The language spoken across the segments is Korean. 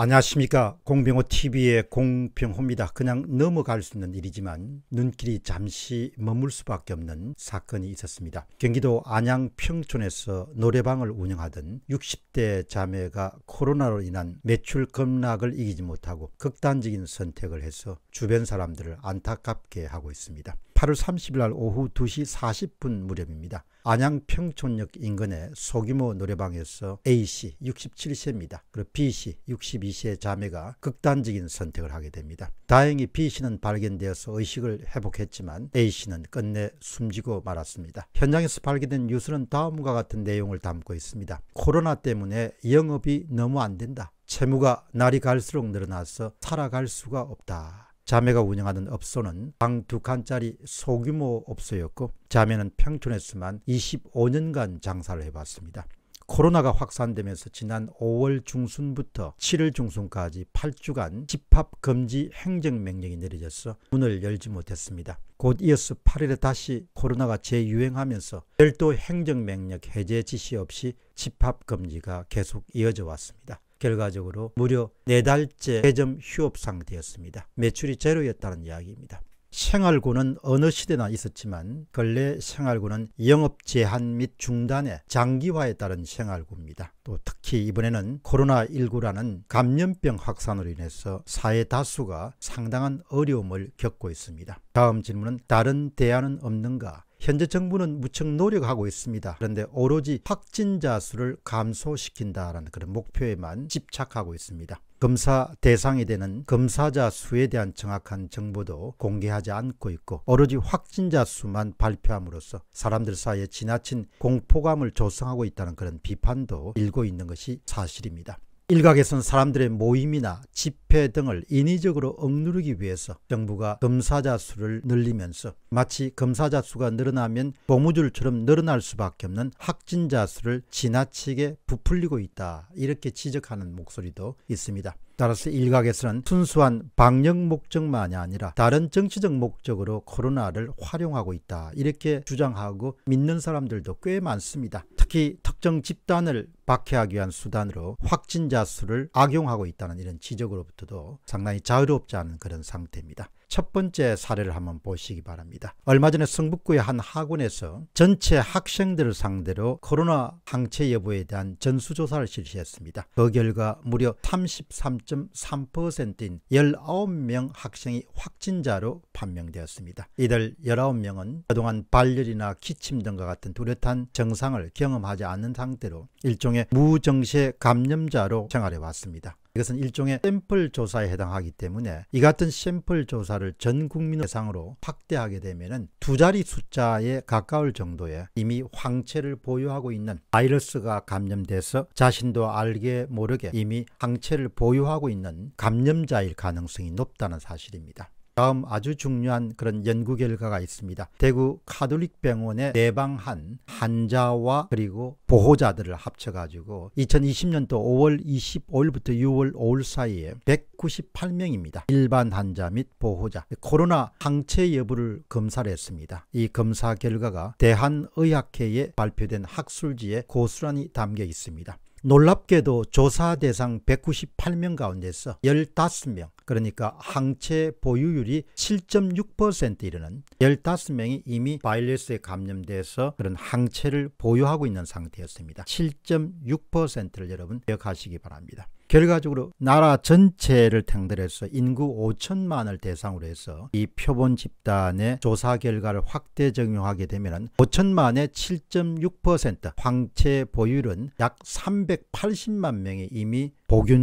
안녕하십니까 공병호 TV의 공병호입니다. 그냥 넘어갈 수 있는 일이지만 눈길이 잠시 머물 수밖에 없는 사건이 있었습니다. 경기도 안양 평촌에서 노래방을 운영하던 60대 자매가 코로나로 인한 매출 급락을 이기지 못하고 극단적인 선택을 해서 주변 사람들을 안타깝게 하고 있습니다. 8월 30일 날 오후 2시 40분 무렵입니다. 안양 평촌역 인근의 소규모 노래방에서 A씨 67세입니다. 그리고 B씨 62세 자매가 극단적인 선택을 하게 됩니다. 다행히 B씨는 발견되어서 의식을 회복했지만 A씨는 끝내 숨지고 말았습니다. 현장에서 발견된 뉴스는 다음과 같은 내용을 담고 있습니다. 코로나 때문에 영업이 너무 안 된다. 채무가 날이 갈수록 늘어나서 살아갈 수가 없다. 자매가 운영하는 업소는 방 두 칸짜리 소규모 업소였고 자매는 평촌에서만 25년간 장사를 해봤습니다. 코로나가 확산되면서 지난 5월 중순부터 7월 중순까지 8주간 집합금지 행정명령이 내려져서 문을 열지 못했습니다. 곧 이어서 8일에 다시 코로나가 재유행하면서 별도 행정명령 해제 지시 없이 집합금지가 계속 이어져 왔습니다. 결과적으로 무려 4달째 대점 휴업 상태였습니다. 매출이 제로였다는 이야기입니다. 생활고는 어느 시대나 있었지만 근래 생활고는 영업 제한 및 중단의 장기화에 따른 생활고입니다. 또 특히 이번에는 코로나19라는 감염병 확산으로 인해서 사회 다수가 상당한 어려움을 겪고 있습니다. 다음 질문은 다른 대안은 없는가? 현재 정부는 무척 노력하고 있습니다. 그런데 오로지 확진자 수를 감소시킨다라는 그런 목표에만 집착하고 있습니다. 검사 대상이 되는 검사자 수에 대한 정확한 정보도 공개하지 않고 있고 오로지 확진자 수만 발표함으로써 사람들 사이에 지나친 공포감을 조성하고 있다는 그런 비판도 일고 있는 것이 사실입니다. 일각에선 사람들의 모임이나 집회 등을 인위적으로 억누르기 위해서 정부가 검사자 수를 늘리면서 마치 검사자 수가 늘어나면 고무줄처럼 늘어날 수밖에 없는 확진자 수를 지나치게 부풀리고 있다 이렇게 지적하는 목소리도 있습니다. 따라서 일각에서는 순수한 방역 목적만이 아니라 다른 정치적 목적으로 코로나를 활용하고 있다 이렇게 주장하고 믿는 사람들도 꽤 많습니다. 특히 특정 집단을 박해하기 위한 수단으로 확진자 수를 악용하고 있다는 이런 지적으로부터도 상당히 자유롭지 않은 그런 상태입니다. 첫 번째 사례를 한번 보시기 바랍니다. 얼마 전에 성북구의 한 학원에서 전체 학생들을 상대로 코로나 항체 여부에 대한 전수조사를 실시했습니다. 그 결과 무려 33.3%인 19명 학생이 확진자로 판명되었습니다. 이들 19명은 그동안 발열이나 기침 등과 같은 뚜렷한 증상을 경험하지 않는 상태로 일종의 무정세 감염자로 생활해 왔습니다. 이것은 일종의 샘플 조사에 해당하기 때문에 이 같은 샘플 조사를 전 국민 대상으로 확대하게 되면 두 자리 숫자에 가까울 정도의 이미 황체를 보유하고 있는 바이러스가 감염돼서 자신도 알게 모르게 이미 황체를 보유하고 있는 감염자일 가능성이 높다는 사실입니다. 다음 아주 중요한 그런 연구 결과가 있습니다. 대구 카톨릭 병원에 내방한 환자와 그리고 보호자들을 합쳐가지고 2020년도 5월 25일부터 6월 5일 사이에 198명입니다. 일반 환자 및 보호자 코로나 항체 여부를 검사를 했습니다. 이 검사 결과가 대한의학회에 발표된 학술지에 고스란히 담겨 있습니다. 놀랍게도 조사 대상 198명 가운데서 15명 그러니까 항체 보유율이 7.6% 이르는 15명이 이미 바이러스에 감염돼서 그런 항체를 보유하고 있는 상태였습니다. 7.6%를 여러분 기억하시기 바랍니다. 결과적으로 나라 전체를 탱대해서 인구 5천만을 대상으로 해서 이 표본 집단의 조사 결과를 확대 적용하게 되면 5천만의 7.6% 황체 보율은 약 380만 명이 이미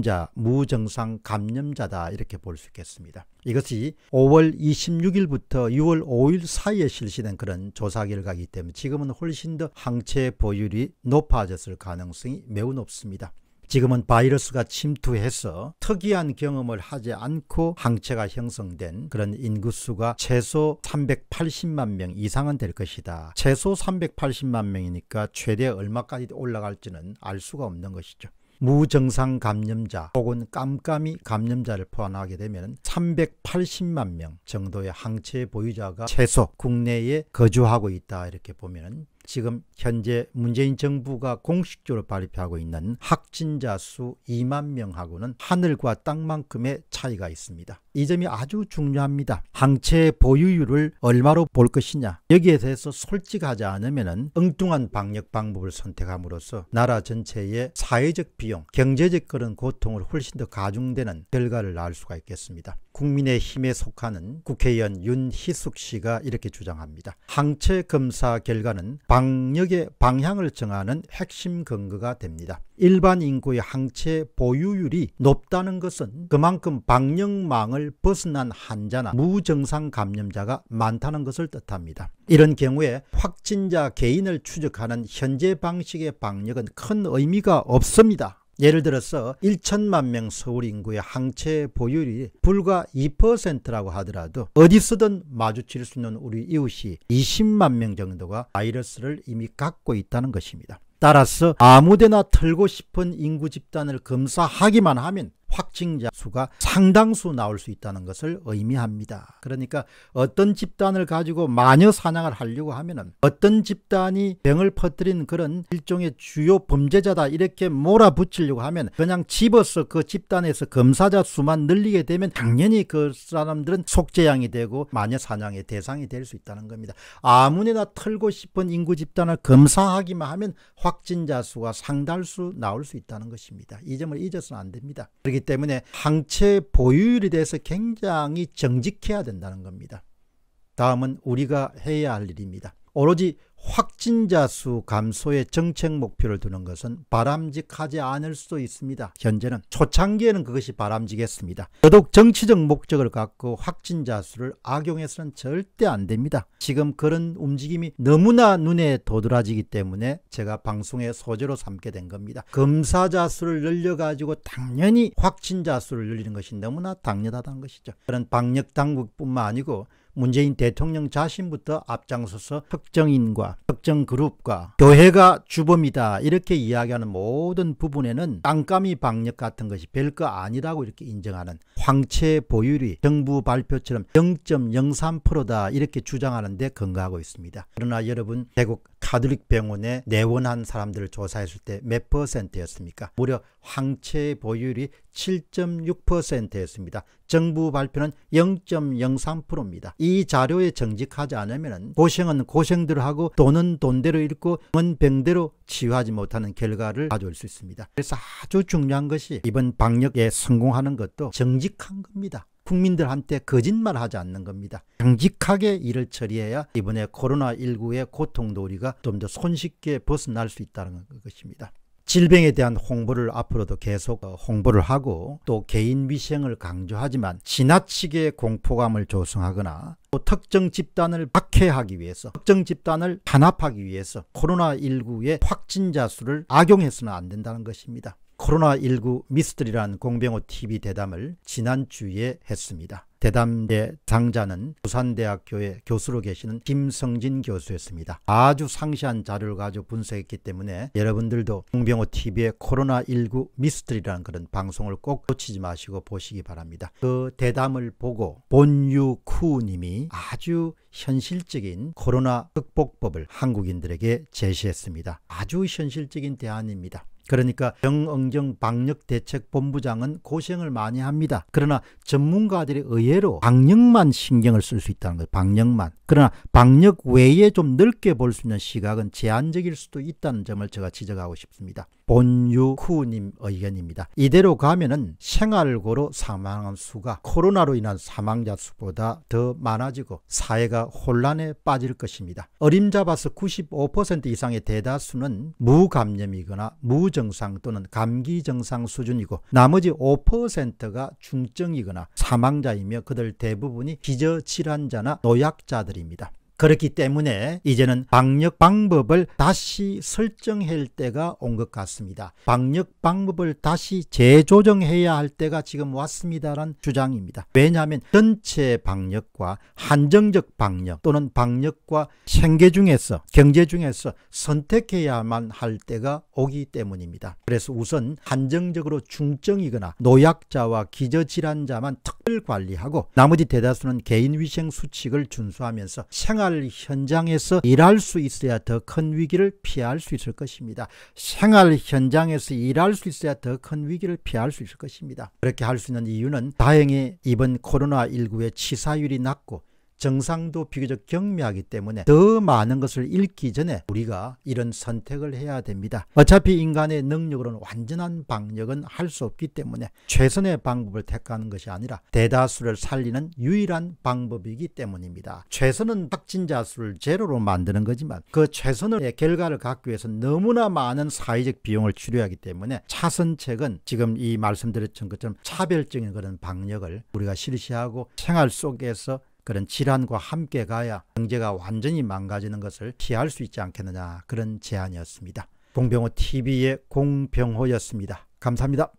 보균자, 무증상 감염자다 이렇게 볼 수 있겠습니다. 이것이 5월 26일부터 6월 5일 사이에 실시된 그런 조사 결과이기 때문에 지금은 훨씬 더 항체 보율이 높아졌을 가능성이 매우 높습니다. 지금은 바이러스가 침투해서 특이한 경험을 하지 않고 항체가 형성된 그런 인구수가 최소 380만 명 이상은 될 것이다. 최소 380만 명이니까 최대 얼마까지 올라갈지는 알 수가 없는 것이죠. 무정상 감염자 혹은 깜깜이 감염자를 포함하게 되면 380만 명 정도의 항체 보유자가 최소 국내에 거주하고 있다 이렇게 보면 지금 현재 문재인 정부가 공식적으로 발표하고 있는 확진자 수 2만 명하고는 하늘과 땅만큼의 차이가 있습니다. 이 점이 아주 중요합니다. 항체 보유율을 얼마로 볼 것이냐 여기에 대해서 솔직하지 않으면 엉뚱한 방역 방법을 선택함으로써 나라 전체의 사회적 비용, 경제적 그런 고통을 훨씬 더 가중되는 결과를 낳을 수가 있겠습니다. 국민의힘에 속하는 국회의원 윤희숙 씨가 이렇게 주장합니다. 항체 검사 결과는 방역의 방향을 정하는 핵심 근거가 됩니다. 일반 인구의 항체 보유율이 높다는 것은 그만큼 방역망을 벗어난 환자나 무증상 감염자가 많다는 것을 뜻합니다. 이런 경우에 확진자 개인을 추적하는 현재 방식의 방역은 큰 의미가 없습니다. 예를 들어서 1천만 명 서울 인구의 항체 보율이 유 불과 2%라고 하더라도 어디서든 마주칠 수 있는 우리 이웃이 20만 명 정도가 바이러스를 이미 갖고 있다는 것입니다. 따라서 아무데나 털고 싶은 인구 집단을 검사하기만 하면 확진자 수가 상당수 나올 수 있다는 것을 의미합니다. 그러니까 어떤 집단을 가지고 마녀 사냥을 하려고 하면은 어떤 집단이 병을 퍼뜨린 그런 일종의 주요 범죄자다 이렇게 몰아붙이려고 하면 그냥 집어서 그 집단에서 검사자 수만 늘리게 되면 당연히 그 사람들은 속죄양이 되고 마녀 사냥의 대상이 될 수 있다는 겁니다. 아무나 털고 싶은 인구 집단을 검사하기만 하면 확진자 수가 상당수 나올 수 있다는 것입니다. 이 점을 잊어서는 안 됩니다. 그렇기 되기 때문에 항체 보유율에 대해서 굉장히 정직해야 된다는 겁니다. 다음은 우리가 해야 할 일입니다. 오로지 확진자 수 감소의 정책 목표를 두는 것은 바람직하지 않을 수도 있습니다. 현재는 초창기에는 그것이 바람직했습니다. 더더욱 정치적 목적을 갖고 확진자 수를 악용해서는 절대 안 됩니다. 지금 그런 움직임이 너무나 눈에 도드라지기 때문에 제가 방송의 소재로 삼게 된 겁니다. 검사자 수를 늘려가지고 당연히 확진자 수를 늘리는 것이 너무나 당연하다는 것이죠. 그런 방역 당국뿐만 아니고 문재인 대통령 자신부터 앞장서서 특정인과 특정 그룹과 교회가 주범이다 이렇게 이야기하는 모든 부분에는 땅감이 방역 같은 것이 별거 아니라고 이렇게 인정하는 황체 보유율이 정부 발표처럼 0.03%다 이렇게 주장하는데 근거하고 있습니다. 그러나 여러분 대국 가톨릭 병원에 내원한 사람들을 조사했을 때 몇 퍼센트였습니까? 무려 황체 보유율이 7.6%였습니다. 정부 발표는 0.03%입니다. 이 자료에 정직하지 않으면 고생은 고생대로 하고 돈은 돈대로 잃고 병은 병대로 치유하지 못하는 결과를 가져올 수 있습니다. 그래서 아주 중요한 것이 이번 방역에 성공하는 것도 정직한 겁니다. 국민들한테 거짓말하지 않는 겁니다. 정직하게 일을 처리해야 이번에 코로나19의 고통도 우리가 좀 더 손쉽게 벗어날 수 있다는 것입니다. 질병에 대한 홍보를 앞으로도 계속 어, 홍보를 하고 또 개인 위생을 강조하지만 지나치게 공포감을 조성하거나 또 특정 집단을 박해하기 위해서 특정 집단을 탄압하기 위해서 코로나19의 확진자 수를 악용해서는 안 된다는 것입니다. 코로나19 미스터리란 공병호 TV 대담을 지난주에 했습니다. 대담대 장자는 부산대학교의 교수로 계시는 김성진 교수였습니다. 아주 상세한 자료를 가지고 분석했기 때문에 여러분들도 공병호TV의 코로나19 미스터리라는 그런 방송을 꼭 놓치지 마시고 보시기 바랍니다. 그 대담을 보고 본유쿠님이 아주 현실적인 코로나 극복법을 한국인들에게 제시했습니다. 아주 현실적인 대안입니다. 그러니까 병엉정 방역대책본부장은 고생을 많이 합니다. 그러나 전문가들이 의외로 방역만 신경을 쓸 수 있다는 거예요. 방역만. 그러나 방역 외에 좀 넓게 볼 수 있는 시각은 제한적일 수도 있다는 점을 제가 지적하고 싶습니다. 본유쿠 님 의견입니다. 이대로 가면은 생활고로 사망한 수가 코로나로 인한 사망자 수보다 더 많아지고 사회가 혼란에 빠질 것입니다. 어림잡아서 95% 이상의 대다수는 무감염이거나 무증 정상 또는 감기 정상 수준이고 나머지 5%가 중증이거나 사망자이며 그들 대부분이 기저질환자나 노약자들입니다. 그렇기 때문에 이제는 방역 방법을 다시 설정할 때가 온 것 같습니다. 방역 방법을 다시 재조정해야 할 때가 지금 왔습니다란 주장입니다. 왜냐하면 전체 방역과 한정적 방역 또는 방역과 생계 중에서 경제 중에서 선택해야만 할 때가 오기 때문입니다. 그래서 우선 한정적으로 중증이거나 노약자와 기저질환자만 특별 관리하고 나머지 대다수는 개인위생 수칙을 준수하면서 생활 생활 현장에서 일할 수 있어야 더 큰 위기를 피할 수 있을 것입니다. 생활 현장에서 일할 수 있어야 더 큰 위기를 피할 수 있을 것입니다. 그렇게 할 수 있는 이유는 다행히 이번 코로나19의 치사율이 낮고 정상도 비교적 경미하기 때문에 더 많은 것을 잃기 전에 우리가 이런 선택을 해야 됩니다. 어차피 인간의 능력으로는 완전한 방역은 할 수 없기 때문에 최선의 방법을 택하는 것이 아니라 대다수를 살리는 유일한 방법이기 때문입니다. 최선은 확진자 수를 제로로 만드는 거지만 그 최선의 결과를 갖기 위해서 너무나 많은 사회적 비용을 치료하기 때문에 차선책은 지금 이 말씀드렸던 것처럼 차별적인 그런 방역을 우리가 실시하고 생활 속에서 그런 질환과 함께 가야 경제가 완전히 망가지는 것을 피할 수 있지 않겠느냐 그런 제안이었습니다. 공병호 TV의 공병호였습니다. 감사합니다.